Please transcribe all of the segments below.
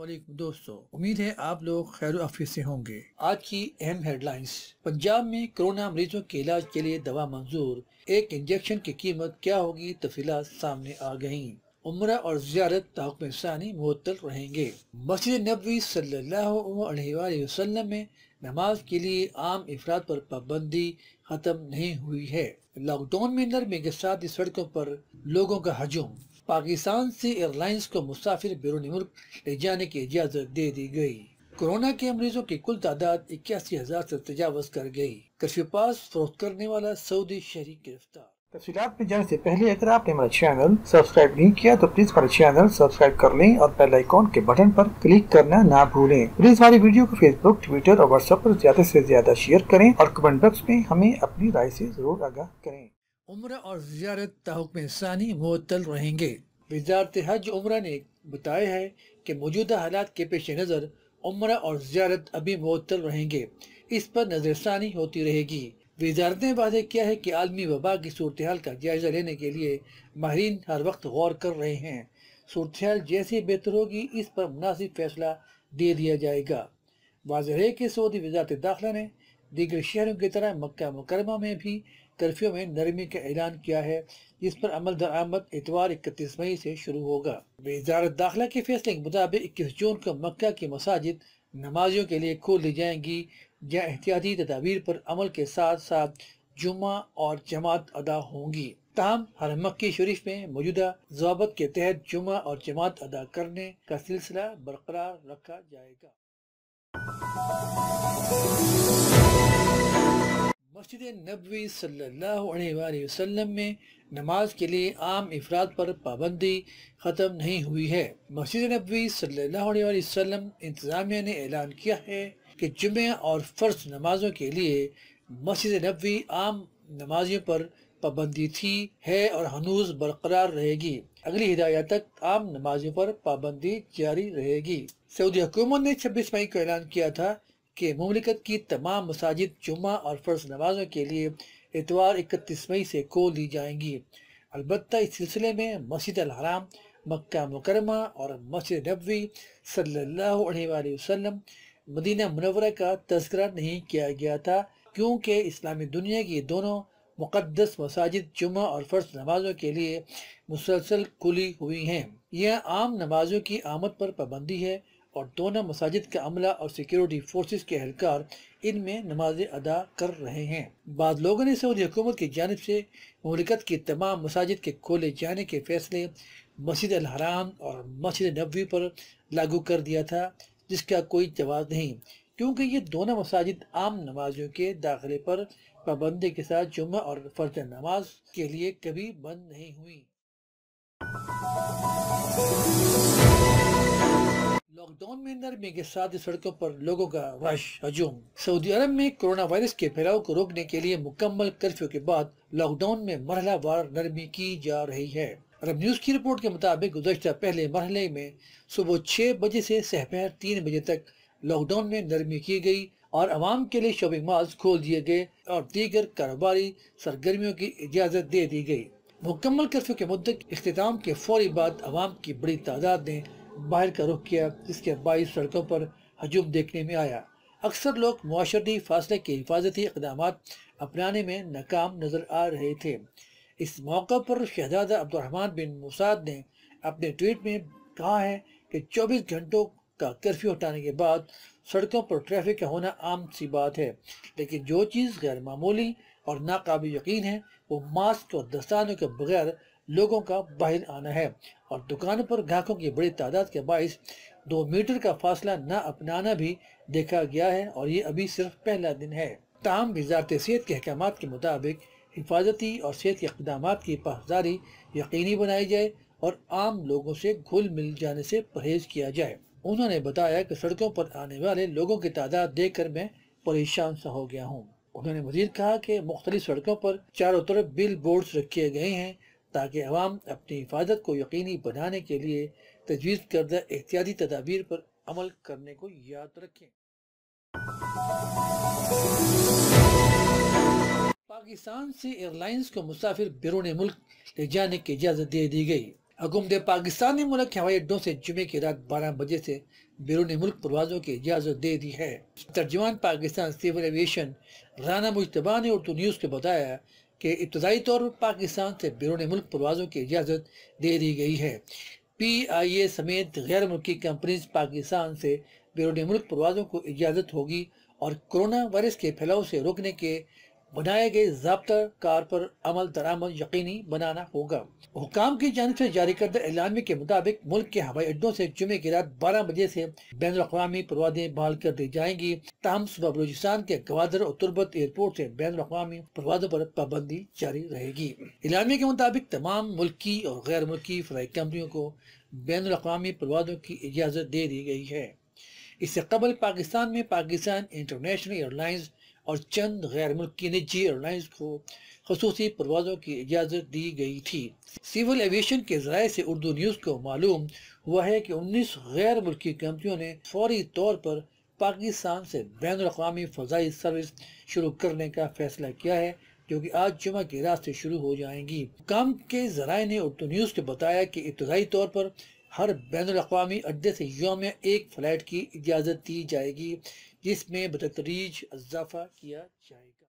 असलम दोस्तों उम्मीद है आप लोग खैर आफियत से होंगे आज की अहम हेडलाइंस पंजाब में कोरोना मरीजों के इलाज के लिए दवा मंजूर एक इंजेक्शन की कीमत क्या होगी तफी सामने आ गयी उम्र और जियारत ताकम मुतल रहेंगे मस्जिद नबी सल्लाम में नमाज के लिए आम अफराद पर पाबंदी ख़त्म नहीं हुई है लॉकडाउन में नरमे के साथ सड़कों पर लोगों का हजूम पाकिस्तान से एयरलाइंस को मुसाफिर बैरून मुल्क ले जाने की इजाज़त दे दी गई कोरोना के मरीजों की कुल तादाद इक्यासी हजार ऐसी तजावज कर गयी कर्फ्यू पास फरोख करने वाला सऊदी शहरी गिरफ्तार तफी में जाने ऐसी पहले अगर आपने हमारा चैनल सब्सक्राइब नहीं किया तो प्लीज हमारा चैनल सब्सक्राइब कर लें और बेल आइकॉन के बटन पर क्लिक करना ना भूलें प्लीज हमारी वीडियो को फेसबुक ट्विटर और व्हाट्सएप पर ज्यादा से ज्यादा शेयर करें और कमेंट बॉक्स में हमें अपनी राय से जरूर आगाह करें उम्र और जियारत तहकम इंसानी मअतल रहेंगे वजारत हज उम्र ने बताया है कि मौजूदा हालात के पेश नज़र उम्र और जियारत अभी मअतल रहेंगे इस पर नज़र होती रहेगी वजारत ने वादे किया है कि आलमी वबा की सूरत हाल का जायज़ा लेने के लिए माहरीन हर वक्त गौर कर रहे हैं सूरत हाल जैसी बेहतर होगी इस पर मुनासिब फैसला दे दिया जाएगा वाजह है कि सऊदी वजारत दाखिला ने दीगर शहरों की तरह मक्का मुकरमा में भी कर्फ्यू में नरमी का ऐलान किया है जिस पर अमल दरामद इतवार इकतीस मई से शुरू होगा वजारत दाखिला के फैसले के मुताबिक इक्कीस जून को मक्का की मसाजिद नमाजियों के लिए खोल दी जाएंगी या एहतियाती तदाबीर पर अमल के साथ साथ जुमा और जमात अदा होंगी तमाम हर मक्की शरीफ में मौजूदा जवाबत के तहत जुमा और जमात अदा करने का सिलसिला बरकरार रखा जाएगा मस्जिद नबी सल्लल्लाहु अलैहि वसल्लम में नमाज के लिए आम अफराद पर पाबंदी ख़त्म नहीं हुई है मस्जिद नबी सल्लल्लाहु अलैहि वसल्लम इंतज़ामिया ने ऐलान किया है कि जुमे और फ़र्ज नमाजों के लिए मस्जिद नबी आम नमाजियों पर पाबंदी थी है और हनूज बरकरार रहेगी अगली हिदायत तक आम नमाजियों पर पाबंदी जारी रहेगी सऊदी हुकूमत ने छब्बीस मई को ऐलान किया था कि ममलिकत की तमाम मसाजिद जुम्मा और फ़र्ज नमाजों के लिए इतवार इकतीस मई से खोल दी जाएंगी अलबत् इस सिलसिले में मस्जिद अलहराम मक्का मुकरमा और मस्जिद नबी सल्लल्लाहु अलैहि वसल्लम मदीना मुनवरा का तस्करा नहीं किया गया था क्योंकि इस्लामी दुनिया की दोनों मुक़दस मसाजिद जुम्मे और फ़र्ज नमाजों के लिए मुसलसल खुली हुई हैं यह आम नमाजों की आमद पर पाबंदी है और दोनों मसाजिद का अमला और सिक्योरिटी फोर्स के एहलकार इनमें नमाज अदा कर रहे हैं बाद लोगों ने सऊदी हुकूमत की जानब से ममलिकत की तमाम मसाजिद के खोले जाने के फैसले मस्जिद अलहराम और मस्जिद नबी पर लागू कर दिया था जिसका कोई जवाब नहीं क्योंकि ये दोनों मसाजिद आम नमाजों के दाखिले पर पाबंदी के साथ जुम्मे और फर्ज नमाज के लिए कभी बंद नहीं हुई लॉकडाउन में नरमी के साथ सड़कों पर लोगों का रश हजूम सऊदी अरब में कोरोना वायरस के फैलाव को रोकने के लिए मुकम्मल कर्फ्यू के बाद लॉकडाउन में वार नरमी की जा रही है अरब न्यूज़ की रिपोर्ट के मुताबिक गुजशत पहले मरहले में सुबह छह बजे से सहपहर तीन बजे तक लॉकडाउन में नरमी की गई और आवाम के लिए शॉपिंग मॉल खोल दिए गए और दीगर कारोबारी सरगर्मियों की इजाज़त दे दी गई मुकम्मल कर्फ्यू के मुद्दे अख्ताम के फौरी बाद आवाम की बड़ी तादाद ने बाहर का रुख किया जिसके बाईस सड़कों पर हजूम देखने में आया अक्सर लोग माशरती फासले के हिफाजती इकदाम अपनाने में नाकाम नजर आ रहे थे इस मौके पर शहजादा अब्दुलरहमान बिन मुसाद ने अपने ट्वीट में कहा है कि 24 घंटों का कर्फ्यू हटाने के बाद सड़कों पर ट्रैफिक का होना आम सी बात है लेकिन जो चीज़ गैर मामूली और नाकाबिल यकीन है वो मास्क और दस्तानों के बगैर लोगों का बाहर आना है और दुकान पर ग्राहकों की बड़ी तादाद के बायस दो मीटर का फासला न अपनाना भी देखा गया है और ये अभी सिर्फ पहला दिन है तमाम वजारत सेहत के अहकाम के मुताबिक हिफाजती और सेहत के इकदाम की पासदारी यकीनी बनाई जाए और आम लोगों से घुल मिल जाने से परहेज किया जाए उन्होंने बताया कि सड़कों पर आने वाले लोगों की तादाद देख कर मैं परेशान सा हो गया हूँ उन्होंने मजीद कहा कि मुख्तलि सड़कों पर चारों तरफ बिल बोर्ड रखे गए हैं ताकि अवाम अपनी हिफाजत को यकीनी बनाने के लिए तजवीज़ करदा एहतियाती तदाबीर पर अमल करने को याद रखें पाकिस्तान से एयरलाइंस को मुसाफिर बैरून मुल्क ले जाने की इजाज़त दे दी गई हुकूमत पाकिस्तानी मुल्क हवाई अड्डों से जुमे की रात बारह बजे से बैरून मुल्क परवाजों की इजाज़त दे दी है तर्जमान पाकिस्तान सिविल एविएशन राना मुशतबा ने उर्दू न्यूज़ को बताया कि इब्तदाई तौर पर पाकिस्तान से बैरून मुल्क परवाज़ों की इजाज़त दे दी गई है पी आई ए समेत गैर मुल्की कंपनीज पाकिस्तान से बैरून मुल्क परवाज़ों को इजाज़त होगी और कोरोना वायरस के फैलाव से रोकने के बनाए गए जब्तर कार पर अमल दरामद यकीनी बनाना होगा हुकाम की जानब से जारी करदा ऐलान के मुताबिक मुल्क के हवाई अड्डों ऐसी जुमे की रात बारह बजे से बैन अवी परवाजें बहाल कर दी जाएंगी तहम सुबह बलोचिस्तान के गवादर और तुरबत एयरपोर्ट ऐसी बैन अवी परवाजों पर पाबंदी जारी रहेगी ऐलानी के मुताबिक तमाम मुल्की और गैर मुल्की फ्लाई कंपनियों को बैन अवी परवाजों की इजाज़त दे दी गई है इससे कबल पाकिस्तान में पाकिस्तान इंटरनेशनल एयरलाइंस और चंद गैर मुल्की निजी एयरलाइंस को खसूस परवाज़ों की इजाज़त दी गई थी सिविल एविएशन के जराये से उर्दू न्यूज़ को मालूम हुआ है कि उन्नीस गैर मुल्की कंपनियों ने फौरी तौर पर पाकिस्तान से बैन अवी फ़जाई सर्विस शुरू करने का फैसला किया है जो कि आज जुमा की रात से शुरू हो जाएंगी काम के जराये ने उर्दू न्यूज़ को बताया कि इब्तदाई तौर पर हर बैन अवी अड्डे से योम एक फ़्लाइट की इजाज़त दी जाएगी जिसमें बदतरीज इजाफा किया जाएगा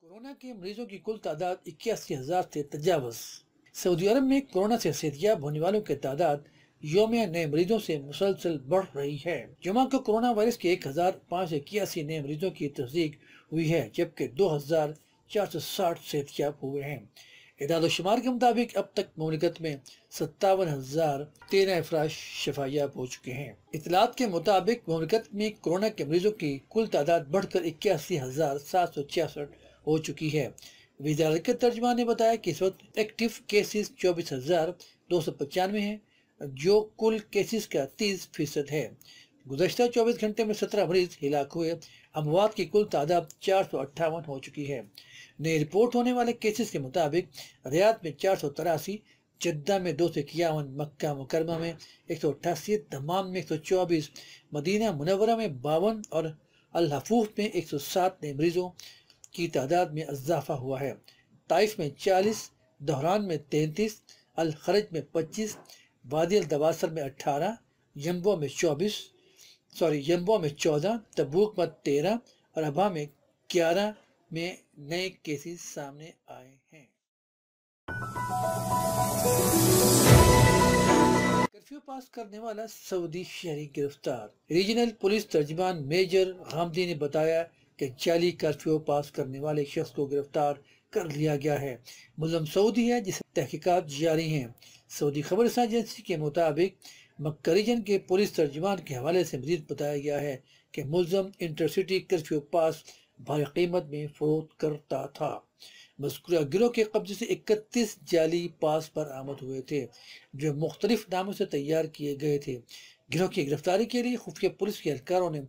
कोरोना के मरीजों की कुल तादाद इक्यासी हजार से तजावज सऊदी अरब में कोरोना से सेहतियाब होने वालों की तादाद योम नए मरीजों से मुसलसल बढ़ रही है जुमा को कोरोना वायरस के एक हजार पाँच सौ इक्यासी नए मरीजों की तस्दीक हुई है जबकि दो हजार चार सौ साठ सेहतियाब हुए हैं इदादोशुमार के मुताबिक अब तक ममलिकत में सत्तावन हज़ार तेरह अफराज शफाया पहुँच चुके हैं इतलात के मुताबिक ममलिकत में कोरोना के मरीजों की कुल तादाद बढ़कर इक्यासी हज़ार सात सौ छियासठ हो चुकी है वजारत के तर्जमान ने बताया कि इस वक्त एक्टिव केसेस चौबीस हज़ार दो सौ पचानवे हैं जो कुल केसेस का तीस फीसद है गुजशत चौबीस घंटे में सत्रह मरीज हिलाक हुए अमवात की कुल तादाद चार सौ अट्ठावन हो चुकी है नए रिपोर्ट होने वाले केसेस के मुताबिक रियाद में चार सौ तिरासी जद्दा में दो सौ इक्यावन मक्का मुकरमा में एक सौ अट्ठासी दमाम में एक सौ चौबीस मदीना मुनवरा में बावन और अलहफूफ में एक सौ सात नए मरीजों की तादाद में इजाफा हुआ है ताइफ में चालीस दोहरान में तैंतीस अलखरज में पच्चीस वादी दवासर में अट्ठारह यम्बो में चौबीस सॉरी यम्बो में चौदह तबूक में तेरह और अबा में ग्यारह में नए केसेस सामने आए हैं कर्फ्यू पास करने वाला सऊदी शहरी गिरफ्तार रीजनल पुलिस तर्जमान मेजर हमदी ने बताया कि चाली कर्फ्यू पास करने वाले शख्स को गिरफ्तार कर लिया गया है मुलम सऊदी है जिसे तहकीकत जारी हैं सऊदी खबर एजेंसी के मुताबिक मक्करीजन के पुलिस तर्जमान के हवाले से मजीद बताया गया है कि मुलम इंटरसिटी कर्फ्यू पास भारी कीमत में फरोख करता था मस्कुरा गिरोह के कब्जे से इकतीस जाली पास पर आमद हुए थे जो मुख्तलिफ नामों से तैयार किए गए थे गिरोह की गिरफ्तारी के लिए खुफिया पुलिस के अहलकारों ने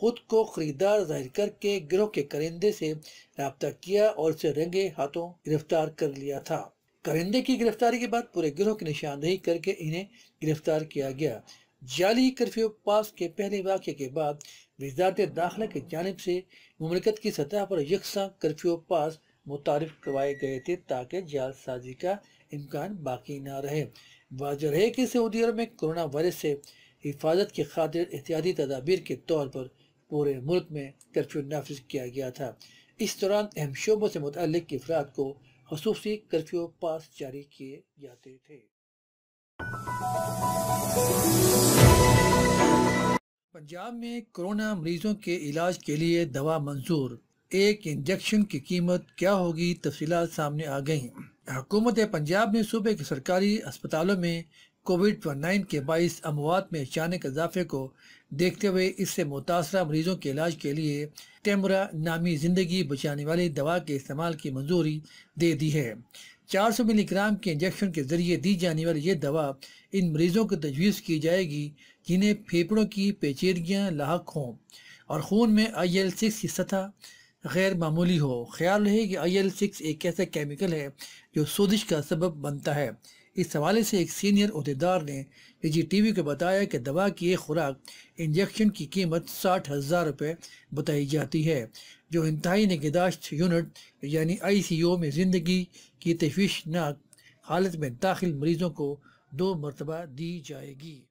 खुद को खरीदार जाहिर करके गिरोह के करिंदे से रबता किया और उसे रंगे हाथों गिरफ्तार कर लिया था करिंदे की गिरफ्तारी के बाद पूरे गिरोह की निशानदेही करके इन्हें गिरफ्तार किया गया जाली कर्फ्यू पास के पहले वाक्य के बाद वजारत दाखिला की जानब से ममलिकत की सतह पर यकसा कर्फ्यू पास मुतारफ करवाए गए थे ताकि जालसाजी का इम्कान बाकी ना रहे वाजह रहे कि सऊदी अरब में कोरोना वायरस से हिफाजत की खातिर एहतियाती तदाबीर के तौर पर पूरे मुल्क में कर्फ्यू नाफिज किया गया था इस दौरान अहम शोबों से मुतल अफराद को खसूसी कर्फ्यू पास जारी किए जाते थे पंजाब में कोरोना मरीजों के इलाज के लिए दवा मंजूर एक इंजेक्शन की कीमत क्या होगी तफसीत सामने आ गई हुकूमत पंजाब ने सूबे के सरकारी अस्पतालों में कोविड नाइन के बाईस अमवात में अचानक इजाफे को देखते हुए इससे मुतासर मरीजों के इलाज के लिए टेमरा नामी ज़िंदगी बचाने वाली दवा के इस्तेमाल की मंजूरी दे दी है 400 मिलीग्राम के इंजेक्शन के ज़रिए दी जाने वाली ये दवा इन मरीज़ों को तजवीज़ की जाएगी जिन्हें फेफड़ों की पेचीदगियाँ लाक हों और खून में आई एल सिक्स की सतह गैर मामूली हो ख्याल रहे कि आई एल सिक्स एक ऐसा केमिकल है जो सोजिश का सबब बनता है इस हवाले से एक सीनियर अहदेदार ने निजी टी वी को बताया कि दवा की एक खुराक इंजेक्शन की कीमत साठ हज़ार रुपये बताई जाती है जो इंतहाई निगहदाश्त यूनिट यानी आई सी ओ में ज़िंदगी की तफीशनाक हालत में दाखिल मरीज़ों को दो मरतबा दी जाएगी